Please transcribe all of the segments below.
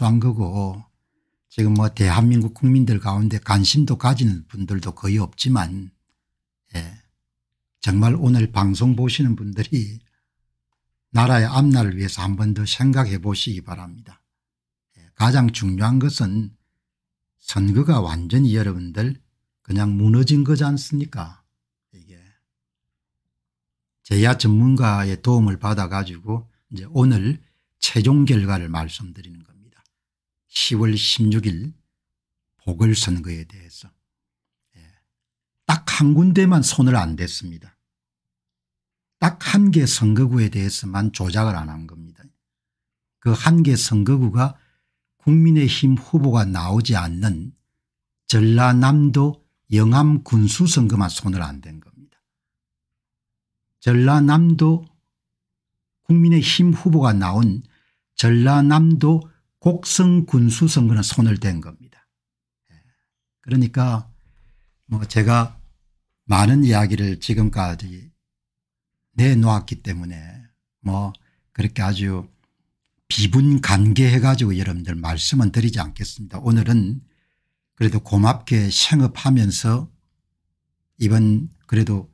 접수한 거고 지금 뭐 대한민국 국민들 가운데 관심도 가지는 분들도 거의 없지만 예. 정말 오늘 방송 보시는 분들이 나라의 앞날을 위해서 한 번 더 생각해 보시기 바랍니다. 예, 가장 중요한 것은 선거가 완전히 여러분들 그냥 무너진 거지 않습니까 이게 제야 전문가의 도움을 받아 가지고 이제 오늘 최종 결과를 말씀드리는 겁니다. 10월 16일 보궐선거에 대해서 예, 딱한 군데만 손을 안 댔습니다. 딱 한 개 선거구에 대해서만 조작을 안 한 겁니다. 그 한 개 선거구가 국민의힘 후보가 나오지 않는 전라남도 영암 군수선거만 손을 안 댄 겁니다. 전라남도 국민의힘 후보가 나온 전라남도 곡성 군수 선거는 손을 댄 겁니다. 예. 그러니까 뭐 제가 많은 이야기를 지금까지 내놓았기 때문에 뭐 그렇게 아주 비분간개해 가지고 여러분들 말씀은 드리지 않겠습니다. 오늘은 그래도 고맙게 생업하면서 이번 그래도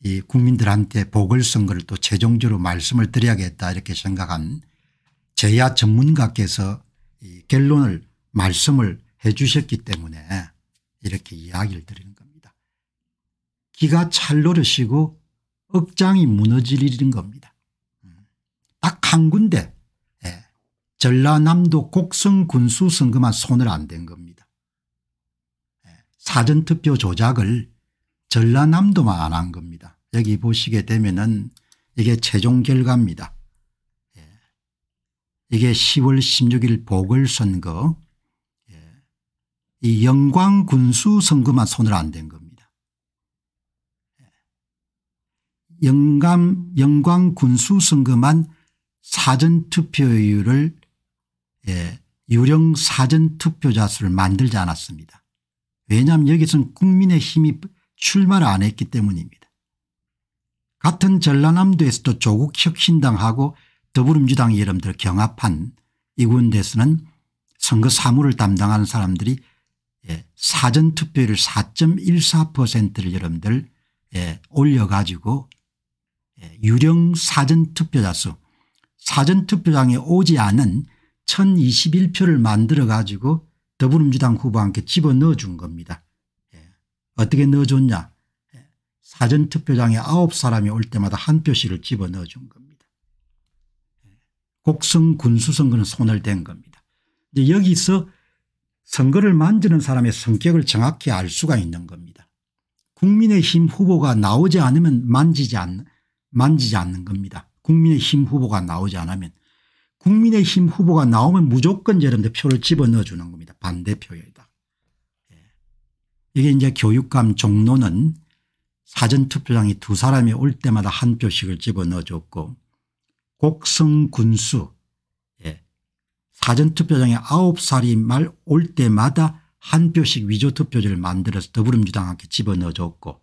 이 국민들한테 보궐선거를 또 최종적으로 말씀을 드려야겠다 이렇게 생각한 제야 전문가께서 이 결론을 말씀을 해 주셨기 때문에 이렇게 이야기를 드리는 겁니다. 기가 찰노릇이고 억장이 무너지리는 겁니다. 딱 한 군데 예. 전라남도 곡성군수 선거만 손을 안 댄 겁니다. 예. 사전투표 조작을 전라남도만 안 한 겁니다. 여기 보시게 되면 은 이게 최종 결과입니다. 이게 10월 16일 보궐선거 예. 이 영광군수 선거만 손을 안 댄 겁니다. 예. 영감 영광군수 선거만 사전투표율을 예. 유령 사전투표자 수를 만들지 않았습니다. 왜냐하면 여기서는 국민의 힘이 출마를 안 했기 때문입니다. 같은 전라남도에서도 조국혁신당하고 더불어민주당 여러분들 경합한 이군대에서는 선거 사무를 담당하는 사람들이 예, 사전투표율 4.14%를 여러분들 예, 올려가지고 예, 유령 사전투표자 수 사전투표장에 오지 않은 1021표를 만들어가지고 더불어민주당 후보한테 집어넣어 준 겁니다. 예, 어떻게 넣어줬냐 예, 사전투표장에 9사람이 올 때마다 한 표씩을 집어넣어 준 겁니다. 곡성 군수선거는 손을댄 겁니다. 이제 여기서 선거를 만드는 사람의 성격을 정확히 알 수가 있는 겁니다. 국민의힘 후보가 나오지 않으면 만지지 않, 만지지 않는 겁니다. 국민의힘 후보가 나오지 않으면. 국민의힘 후보가 나오면 무조건 여러분들 표를 집어넣어 주는 겁니다. 반대표에다. 예. 이게 이제 교육감 종로는 사전투표장에 두 사람이 올 때마다 한 표씩을 집어넣어 줬고 곡성군수 예. 사전투표장에 9살이 말 올 때마다 한 표씩 위조투표지를 만들어서 더불어민주당한테 집어넣어줬고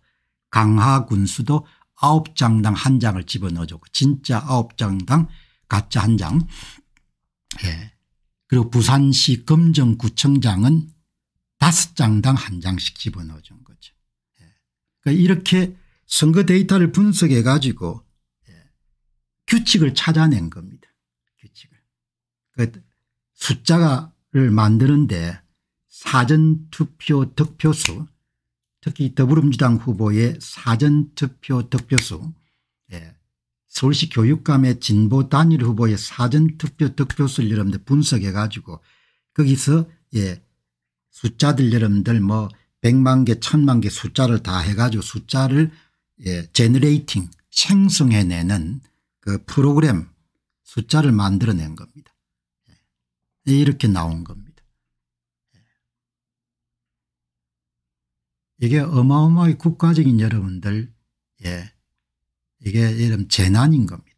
강하군수도 9장당 한 장을 집어넣어줬고 진짜 9장당 가짜 한 장. 예. 그리고 부산시 검정구청장은 5장당 한 장씩 집어넣어준 거죠. 예. 그러니까 이렇게 선거 데이터를 분석해 가지고 규칙을 찾아낸 겁니다. 규칙을. 그 숫자를 만드는데 사전투표 득표수 특히 더불어민주당 후보의 사전투표 득표수 예. 서울시 교육감의 진보 단일 후보의 사전투표 득표수를 여러분들 분석해 가지고 거기서 예 숫자들 여러분들 뭐 100만 개 1000만 개 숫자를 다 해가지고 숫자를 예 제너레이팅 생성해내는 그 프로그램 숫자를 만들어낸 겁니다. 예. 이렇게 나온 겁니다. 예. 이게 어마어마하게 국가적인 여러분들 예, 이게 이런 재난인 겁니다.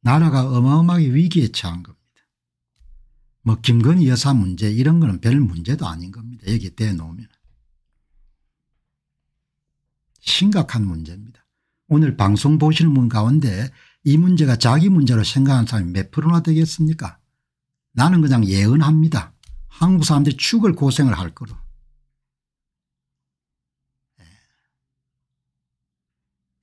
나라가 어마어마하게 위기에 처한 겁니다. 뭐 김건희 여사 문제 이런 거는 별 문제도 아닌 겁니다. 여기 대놓으면. 심각한 문제입니다. 오늘 방송 보시는 분 가운데 이 문제가 자기 문제로 생각하는 사람이 몇 프로나 되겠습니까 나는 그냥 예언합니다. 한국 사람들이 죽을 고생을 할 거로. 예.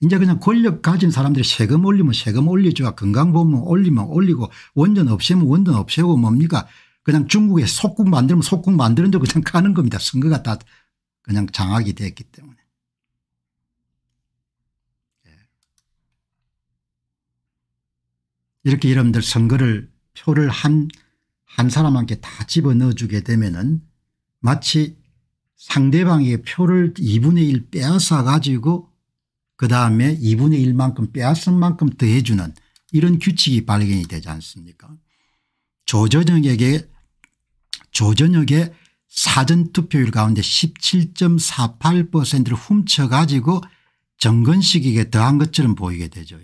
이제 그냥 권력 가진 사람들이 세금 올리면 세금 올리죠. 건강보험 올리면 올리고 원전 없애면 원전 없애고 뭡니까 그냥 중국에 속국 만들면 속국 만드는 대 그냥 가는 겁니다. 선거가 다 그냥 장악이 됐기 때문에. 이렇게 여러분들 선거를 표를 한, 한 사람한테 다 집어넣어 주게 되면은 마치 상대방의 표를 2분의 1 빼앗아 가지고 그 다음에 2분의 1만큼 빼앗은 만큼 더해주는 이런 규칙이 발견이 되지 않습니까 조전혁에게 조전혁의 사전투표율 가운데 17.48%를 훔쳐가지고 정건식에게 더한 것처럼 보이게 되죠.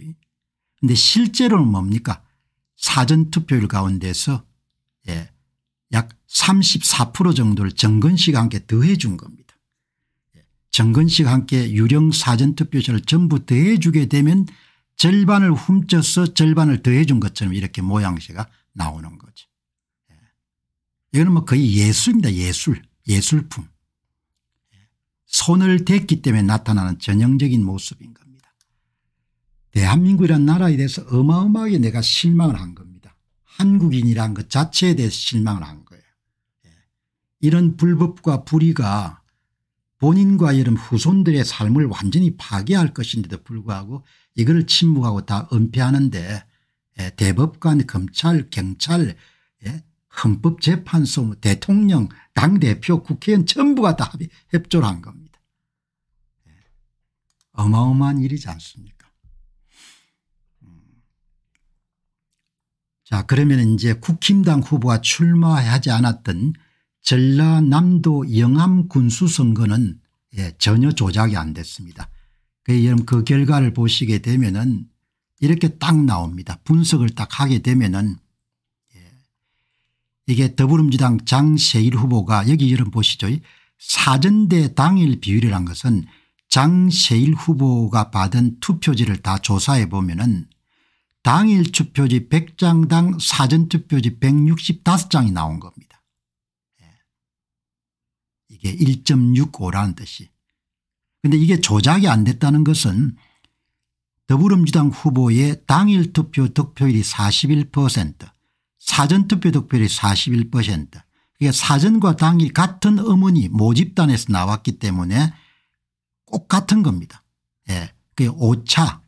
그런데 실제로는 뭡니까 사전투표율 가운데서 예, 약34% 정도를 정근식 함께 더해 준 겁니다. 예, 정근식 함께 유령 사전투표자를 전부 더해 주게 되면 절반을 훔쳐서 절반을 더해 준 것처럼 이렇게 모양새가 나오는 거죠. 예. 이거는 뭐 거의 예술입니다. 예술 예술품. 예. 손을 댔기 때문에 나타나는 전형적인 모습인 겁니다. 대한민국이란 나라에 대해서 어마어마하게 내가 실망을 한 겁니다. 한국인이란 것 자체에 대해서 실망을 한 거예요. 예. 이런 불법과 불의가 본인과 이런 후손들의 삶을 완전히 파괴할 것인데도 불구하고 이걸 침묵하고 다 은폐하는데 예, 대법관 검찰 경찰 예, 헌법재판소 뭐 대통령 당대표 국회의원 전부가 다 협조를 한 겁니다. 어마어마한 일이지 않습니까 자 그러면 이제 국힘당 후보가 출마하지 않았던 전라남도 영암군 수선거는 예, 전혀 조작이 안 됐습니다. 그 여러분 그 결과를 보시게 되면은 이렇게 딱 나옵니다. 분석을 딱 하게 되면은 예, 이게 더불어민주당 장세일 후보가 여기 여러분 보시죠. 사전대 당일 비율이란 것은 장세일 후보가 받은 투표지를 다 조사해 보면은 당일 투표지 100장당 사전투표지 165장이 나온 겁니다. 예. 이게 1.65라는 뜻이. 근데 이게 조작이 안 됐다는 것은 더불어민주당 후보의 당일 투표 득표율이 41% 사전투표 득표율이 41% 그게 사전과 당일 같은 음원이 모집단에서 나왔기 때문에 꼭 같은 겁니다. 예. 그게 오차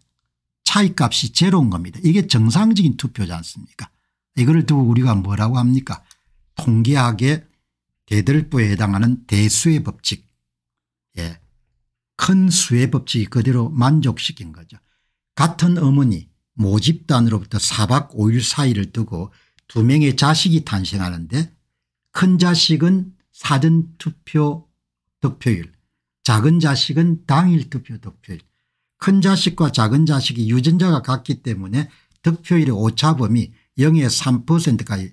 차이값이 제로인 겁니다. 이게 정상적인 투표지 않습니까 이걸 두고 우리가 뭐라고 합니까 통계학의 대들보에 해당하는 대수의 법칙 예. 큰 수의 법칙이 그대로 만족시킨 거죠. 같은 어머니 모집단으로부터 4박 5일 사이를 두고 두 명의 자식이 탄생하는데 큰 자식은 사전투표 득표율 작은 자식은 당일 투표 득표율 큰 자식과 작은 자식이 유전자가 같기 때문에 득표율의 오차범위 0의 3%까지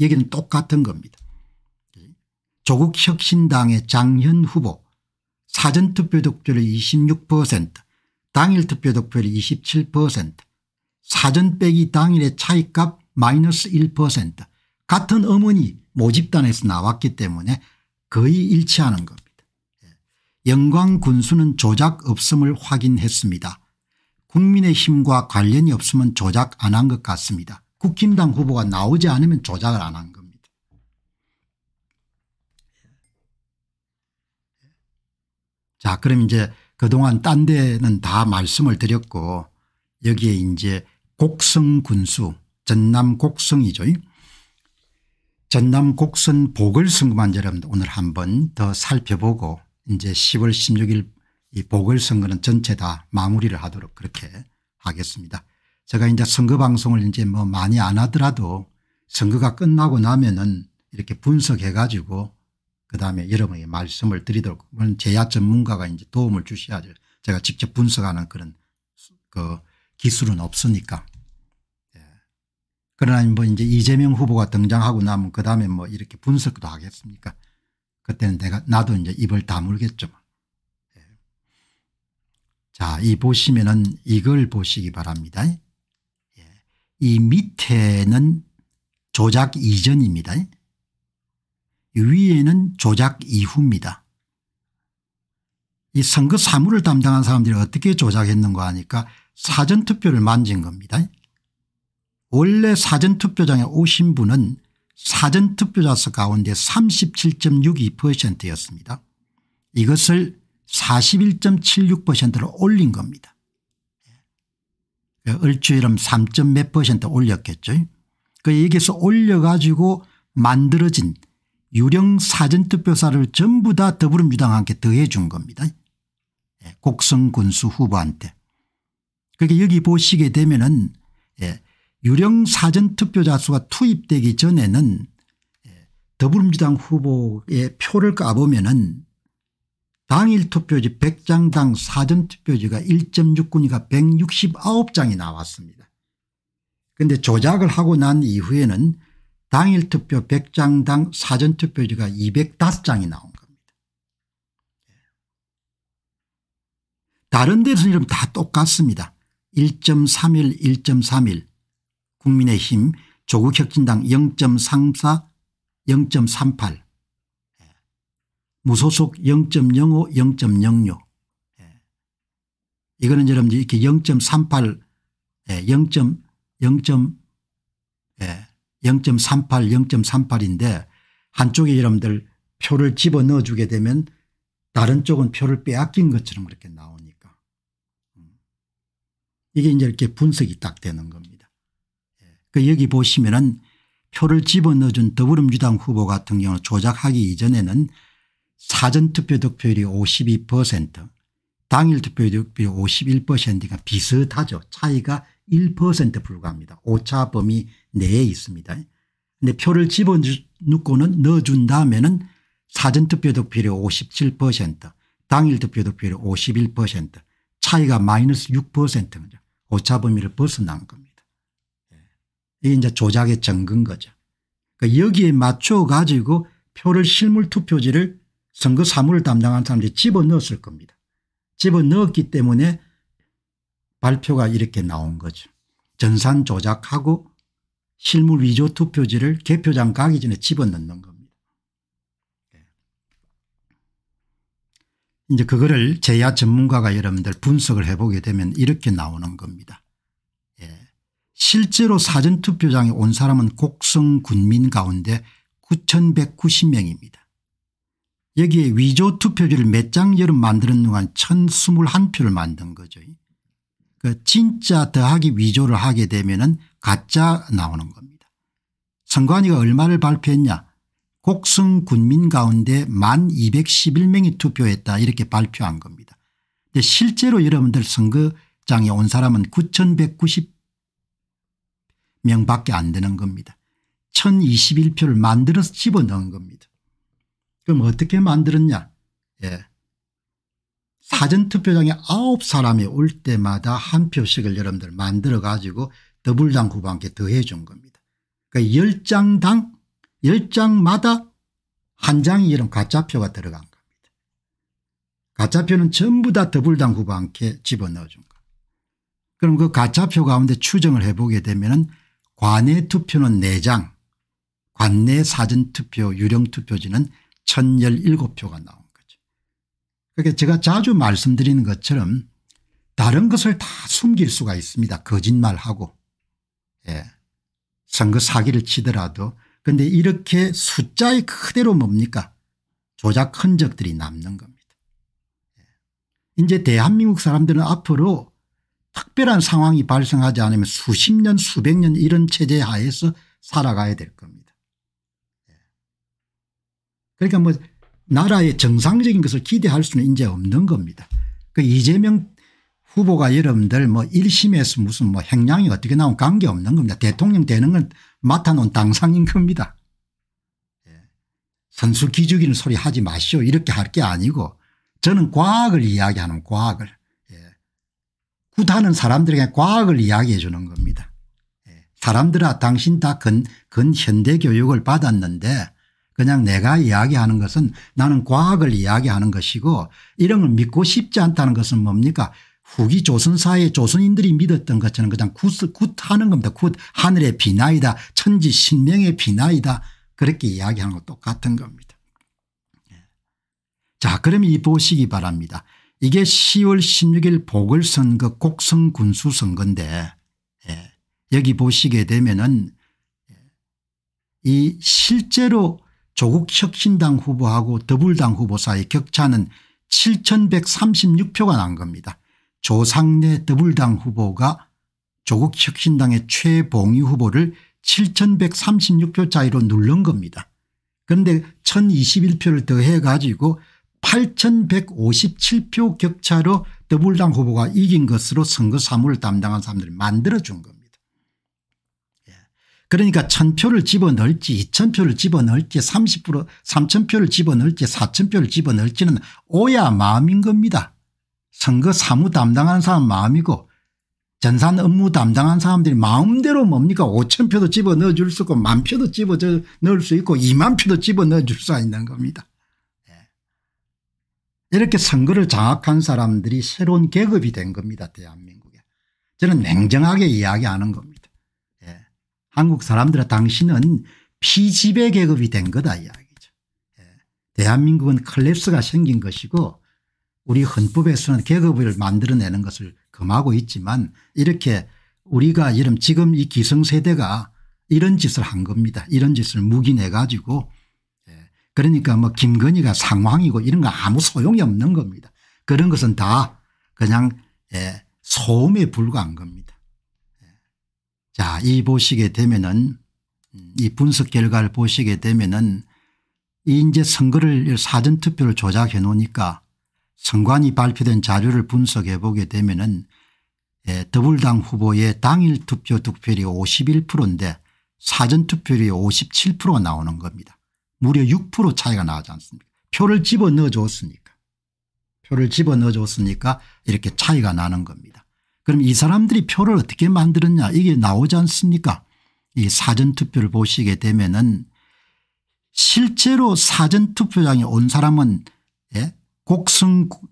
여기는 똑같은 겁니다. 조국 혁신당의 장현 후보 사전 투표 득표율 26% 당일 투표 득표율 27% 사전 빼기 당일의 차이값 마이너스 1% 같은 어머니 모집단에서 나왔기 때문에 거의 일치하는 겁니다. 영광 군수는 조작 없음을 확인했습니다. 국민의힘과 관련이 없으면 조작 안 한 것 같습니다. 국힘당 후보가 나오지 않으면 조작을 안 한 겁니다. 자 그럼 이제 그동안 딴 데는 다 말씀을 드렸고 여기에 이제 곡성 군수 전남 곡성이죠. 전남 곡성 보궐선거만 여러분 오늘 한 번 더 살펴보고 이제 10월 16일 이 보궐선거는 전체 다 마무리를 하도록 그렇게 하겠습니다. 제가 이제 선거 방송을 이제 뭐 많이 안 하더라도 선거가 끝나고 나면은 이렇게 분석해 가지고 그다음에 여러분에게 말씀을 드리도록 물론 제야 전문가가 이제 도움을 주셔야죠. 제가 직접 분석하는 그런 그 기술은 없으니까. 예. 그러나 뭐 이제 이재명 후보가 등장하고 나면 그다음에 뭐 이렇게 분석도 하겠습니까? 그때는 내가 나도 이제 입을 다물겠죠. 예. 자, 이 보시면은 이걸 보시기 바랍니다. 예. 이 밑에는 조작 이전입니다. 위에는 조작 이후입니다. 이 선거 사무를 담당한 사람들이 어떻게 조작했는가 하니까 사전투표를 만진 겁니다. 원래 사전투표장에 오신 분은 사전투표자수 가운데 37.62%였습니다. 이것을 41.76%로 올린 겁니다. 예. 얼추 이름 3몇 퍼센트 올렸겠죠. 그 여기서 올려가지고 만들어진 유령 사전투표사를 전부 다 더불어민주당한테 더해 준 겁니다. 예. 곡성군수 후보한테. 그러니 여기 보시게 되면은 예. 유령 사전 투표자 수가 투입되기 전에는 예, 더불어민주당 후보의 표를 까보면은 당일 투표지 100장당 사전 투표지가 1.6군이가 169장이 나왔습니다. 그런데 조작을 하고 난 이후에는 당일 투표 100장당 사전 투표지가 205장이 나온 겁니다. 다른 데서는 다 똑같습니다. 1.31, 1.31 국민의힘 조국혁신당 0.34 0.38 무소속 0.05 0.06 예. 이거는 여러분들 이렇게 0.38 0. 0. 0.38 0.38인데 한쪽에 여러분들 표를 집어넣어 주게 되면 다른 쪽은 표를 빼앗긴 것처럼 그렇게 나오니까 음. 이게 이제 이렇게 분석이 딱 되는 겁니다. 그러니까 여기 보시면은 표를 집어넣어준 더불어민주당 후보 같은 경우 는 조작하기 이전에는 사전투표 득표율이 52% 당일 투표 득표율이 51%니까 비슷하죠. 차이가 1% 불과합니다. 오차 범위 내에 있습니다. 근데 표를 집어넣고는 넣어준 다음에는 사전투표 득표율이 57% 당일 투표 득표율이 51% 차이가 마이너스 6%죠. 오차 범위를 벗어난 겁니다. 이게 이제 조작의 증거인 거죠. 그러니까 여기에 맞춰 가지고 표를 실물 투표지를 선거 사무를 담당한 사람들이 집어넣었을 겁니다. 집어넣었기 때문에 발표가 이렇게 나온 거죠. 전산 조작하고 실물 위조 투표지를 개표장 가기 전에 집어넣는 겁니다. 예. 이제 그거를 제야 전문가가 여러분들 분석을 해보게 되면 이렇게 나오는 겁니다. 실제로 사전투표장에 온 사람은 곡성 군민 가운데 9190명입니다. 여기에 위조 투표지를 몇 장 여름 만드는 동안 1021표를 만든 거죠. 그 진짜 더하기 위조를 하게 되면 은 가짜 나오는 겁니다. 선관위가 얼마를 발표했냐 곡성 군민 가운데 1 211명이 투표했다 이렇게 발표한 겁니다. 근데 실제로 여러분들 선거장에 온 사람은 9190 명밖에 안 되는 겁니다. 1021표를 만들어서 집어넣은 겁니다. 그럼 어떻게 만들었냐 예. 사전투표장에 아홉 사람이 올 때마다 한 표씩을 여러분들 만들어 가지고 더불당 후보한테 더해 준 겁니다. 그러니까 10장당 10장마다 한 장이 이런 가짜표가 들어간 겁니다. 가짜표는 전부 다 더불당 후보한테 집어넣어 준 겁니다. 그럼 그 가짜표 가운데 추정을 해보게 되면 관외 투표는 4장 관내 사전투표 유령투표지는 1017표가 나온 거죠. 그러니까 제가 자주 말씀드리는 것처럼 다른 것을 다 숨길 수가 있습니다. 거짓말하고 예. 선거 사기를 치더라도 근데 이렇게 숫자의 그대로 뭡니까 조작 흔적들이 남는 겁니다. 예. 이제 대한민국 사람들은 앞으로 특별한 상황이 발생하지 않으면 수십 년 수백 년 이런 체제 하에서 살아가야 될 겁니다. 예. 그러니까 뭐 나라의 정상적인 것을 기대할 수는 이제 없는 겁니다. 그 이재명 후보가 여러분들 뭐 1심에서 무슨 뭐 행량이 어떻게 나온 관계없는 겁니다. 대통령 되는 건 맡아놓은 당상인 겁니다. 예. 선수 기죽이는 소리 하지 마시오 이렇게 할 게 아니고 저는 과학을 이야기하는 과학을 후다는 사람들에게 과학을 이야기해 주는 겁니다. 예. 사람들아 당신 다 근, 현대 교육을 받았는데 그냥 내가 이야기하는 것은 나는 과학을 이야기하는 것이고 이런 걸 믿고 싶지 않다는 것은 뭡니까 후기 조선사의 조선인들이 믿었던 것처럼 그냥 굿, 굿 하는 겁니다. 굿 하늘의 비나이다 천지 신명의 비나이다 그렇게 이야기하는 것 똑같은 겁니다. 예. 자 그럼 이 보시기 바랍니다. 이게 10월 16일 보궐선거 곡성군수 선거인데 예. 여기 보시게 되면은 예, 이 실제로 조국 혁신당 후보하고 더불당 후보 사이 격차는 7136표가 난 겁니다. 조상래 더불당 후보가 조국 혁신당의 최봉희 후보를 7136표 차이로 누른 겁니다. 그런데 1021표를 더해 가지고 8,157표 격차로 더불당 후보가 이긴 것으로 선거 사무를 담당한 사람들이 만들어준 겁니다. 예. 그러니까 1,000표를 집어넣을지 2,000표를 집어넣을지 30% 3,000표를 집어넣을지 4,000표를 집어넣을지는 오야 마음인 겁니다. 선거 사무 담당하 사람 마음이고 전산 업무 담당한 사람들이 마음대로 뭡니까 5,000표도 집어넣어 줄 수 있고 만표도 집어넣을 수 있고 2만표도 집어넣어 줄 수 있는 겁니다. 이렇게 선거를 장악한 사람들이 새로운 계급이 된 겁니다. 대한민국에. 저는 냉정하게 이야기하는 겁니다. 예. 한국 사람들은 당신은 피지배 계급이 된 거다 이야기죠. 예. 대한민국은 클랩스가 생긴 것이고 우리 헌법에서는 계급을 만들어내는 것을 금하고 있지만 이렇게 우리가 이런 지금 이 기성세대가 이런 짓을 한 겁니다. 이런 짓을 묵인해 가지고 그러니까 뭐 김건희가 상황이고 이런 거 아무 소용이 없는 겁니다. 그런 것은 다 그냥 예, 소음에 불과한 겁니다. 예. 자, 이 보시게 되면은 음, 이 분석 결과를 보시게 되면은 이 이제 선거를 사전투표를 조작해 놓으니까 선관위 발표된 자료를 분석해 보게 되면은 예, 더불당 후보의 당일 투표 득표율이 51%인데 사전투표율이 57% 나오는 겁니다. 무려 6% 차이가 나지 않습니까 표를 집어넣어 줬으니까 표를 집어넣어 줬으니까 이렇게 차이가 나는 겁니다. 그럼 이 사람들이 표를 어떻게 만들었냐 이게 나오지 않습니까 이 사전투표를 보시게 되면 은 실제로 사전투표장에 온 사람은 예? 곡성구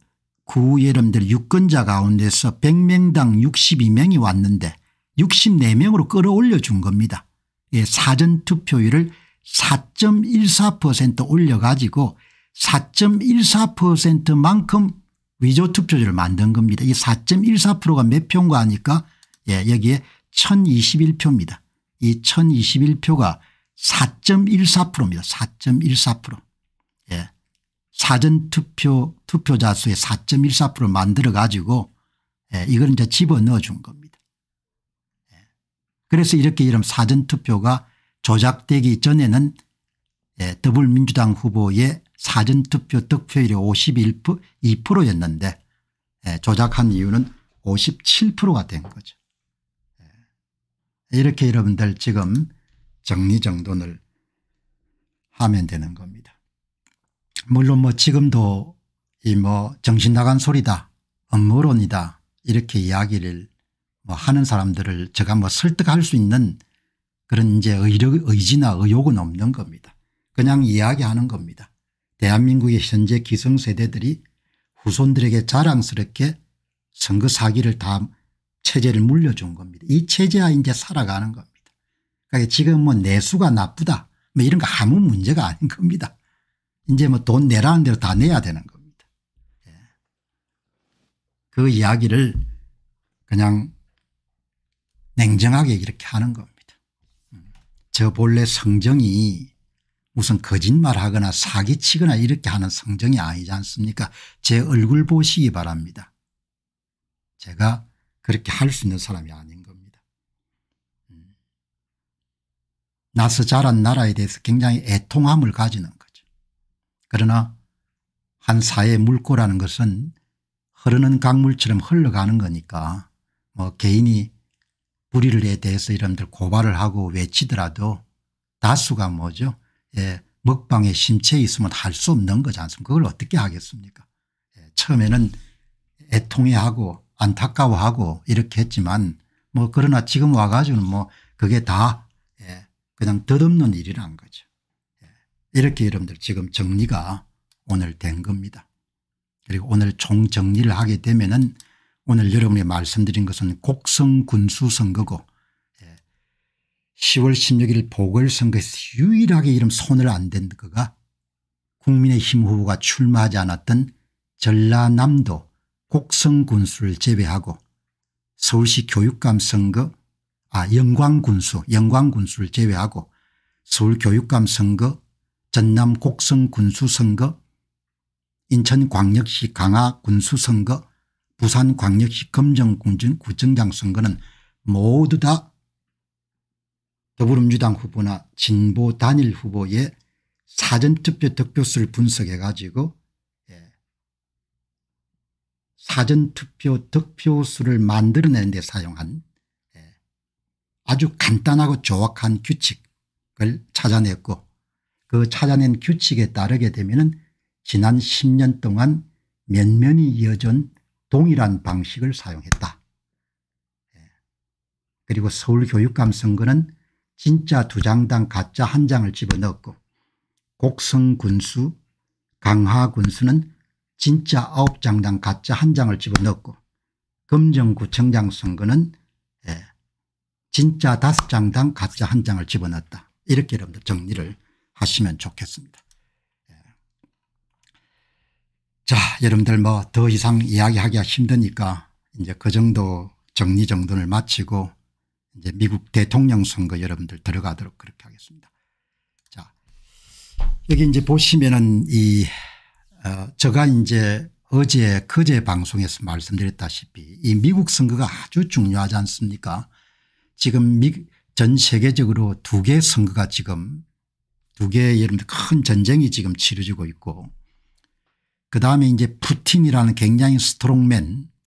여러들 유권자 가운데서 100명당 62명이 왔는데 64명으로 끌어올려 준 겁니다. 예, 사전투표율을 4.14% 올려가지고 4.14%만큼 위조 투표지를 만든 겁니다. 이 4.14%가 몇 표인가 하니까 예, 여기에 1021표입니다. 이 1021표가 4.14%입니다. 4.14%. 예. 사전투표 투표자 수의 4.14% 만들어 가지고 예, 이걸 이제 집어넣어 준 겁니다. 예. 그래서 이렇게 이런 사전투표가 조작되기 전에는 예, 더불민주당 후보의 사전투표 득표율이 52%였는데 예, 조작한 이유는 57%가 된 거죠. 예. 이렇게 여러분들 지금 정리정돈을 하면 되는 겁니다. 물론 뭐 지금도 이 뭐 정신 나간 소리다 음모론이다 이렇게 이야기를 뭐 하는 사람들을 제가 뭐 설득할 수 있는 그런 이제 의지나 의욕은 없는 겁니다. 그냥 이야기하는 겁니다. 대한민국의 현재 기성세대들이 후손들에게 자랑스럽게 선거 사기를 다 체제를 물려준 겁니다. 이 체제와 이제 살아가는 겁니다. 그러니까 지금 뭐 내수가 나쁘다 뭐 이런 거 아무 문제가 아닌 겁니다. 이제 뭐 돈 내라는 대로 다 내야 되는 겁니다. 예. 그 이야기를 그냥 냉정하게 이렇게 하는 겁니다. 저 본래 성정이 무슨 거짓말하거나 사기치거나 이렇게 하는 성정이 아니지 않습니까 제 얼굴 보시기 바랍니다. 제가 그렇게 할 수 있는 사람이 아닌 겁니다. 음. 나서 자란 나라에 대해서 굉장히 애통함을 가지는 거죠. 그러나 한 사회의 물꼬라는 것은 흐르는 강물처럼 흘러가는 거니까 뭐 개인이 불의에 대해서 이런들 고발을 하고 외치더라도 다수가 뭐죠 예, 먹방에 심체 있으면 할 수 없는 거지 않습니까 그걸 어떻게 하겠습니까 예, 처음에는 애통해하고 안타까워하고 이렇게 했지만 뭐 그러나 지금 와가지고는 뭐 그게 다 예, 그냥 덧없는 일이란 거죠 예, 이렇게 여러분들 지금 정리가 오늘 된 겁니다 그리고 오늘 총정리를 하게 되면 은 오늘 여러분이 말씀드린 것은 곡성 군수 선거고 10월 예, 16일 보궐선거에서 유일하게 이름 손을 안댄 그가 국민의힘 후보가 출마하지 않았던 전라남도 곡성군수를 제외하고 서울시 교육감 선거 아 영광군수 영광군수를 제외하고 서울교육감 선거 전남 곡성군수 선거 인천광역시 강화군수 선거 부산광역시 검정군전 구청장 선거는 모두 다 더불어민주당 후보나 진보 단일 후보의 사전투표 득표수를 분석해 가지고 예. 사전투표 득표수를 만들어내는 데 사용한 예. 아주 간단하고 정확한 규칙을 찾아냈고 그 찾아낸 규칙에 따르게 되면 지난 10년 동안 면면이 이어진 동일한 방식을 사용했다. 예. 그리고 서울교육감 선거는 진짜 두 장당 가짜 한 장을 집어넣었고 곡성군수, 강하군수는 진짜 아홉 장당 가짜 한 장을 집어넣었고 금정구청장 선거는 예, 진짜 다섯 장당 가짜 한 장을 집어넣었다. 이렇게 여러분들 정리를 하시면 좋겠습니다. 자 여러분들 뭐 더 이상 이야기하기가 힘드니까 이제 그 정도 정리정돈을 마치고 이제 미국 대통령 선거 여러분들 들어가도록 그렇게 하겠습니다. 자 여기 이제 보시면은 이 어, 제가 이제 어제 그제 방송에서 말씀드렸다시피 이 미국 선거가 아주 중요하지 않습니까 지금 미, 전 세계적으로 두 개 선거가 지금 두 개의 여러분들 큰 전쟁이 지금 치러지고 있고 그다음에 이제 푸틴이라는 굉장히 스트롱맨